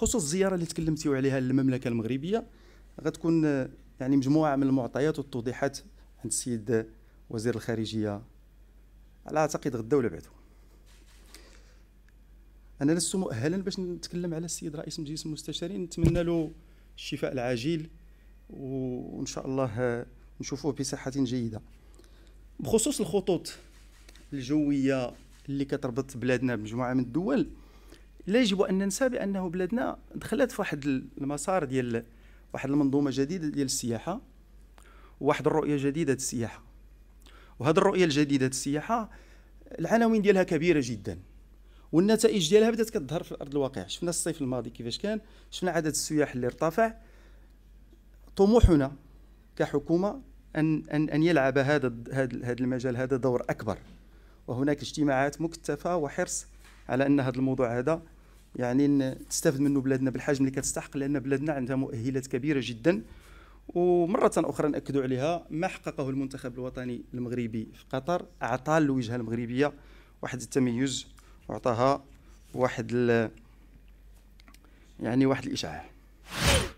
بخصوص الزياره اللي تكلمتيو عليها للمملكه المغربيه غتكون يعني مجموعه من المعطيات والتوضيحات عند السيد وزير الخارجيه على اعتقد غدا ولا بعده انا لست مؤهلا باش نتكلم على السيد رئيس مجلس المستشارين نتمنى له الشفاء العاجل وان شاء الله نشوفوه بصحه جيده بخصوص الخطوط الجويه اللي كتربط بلادنا بمجموعه من الدول لا يجب ان ننسى بانه بلادنا دخلت في واحد المسار ديال واحد المنظومه جديده ديال السياحه وواحد الرؤيه جديده السياحه وهذه الرؤيه الجديده السياحه العناوين ديالها كبيره جدا والنتائج ديالها بدات كتظهر في ارض الواقع شفنا الصيف الماضي كيفاش كان شفنا عدد السياح اللي ارتفع طموحنا كحكومه ان ان ان يلعب هذا هذا المجال هذا دور اكبر وهناك اجتماعات مكتفه وحرص على ان هذا الموضوع هذا يعني تستافد منه بلادنا بالحجم اللي كتستحق لان بلادنا عندها مؤهلات كبيره جدا ومرة أخرى ناكد عليها ما حققه المنتخب الوطني المغربي في قطر أعطى الوجهة المغربية واحد التميز واعطاها واحد يعني واحد الإشعاع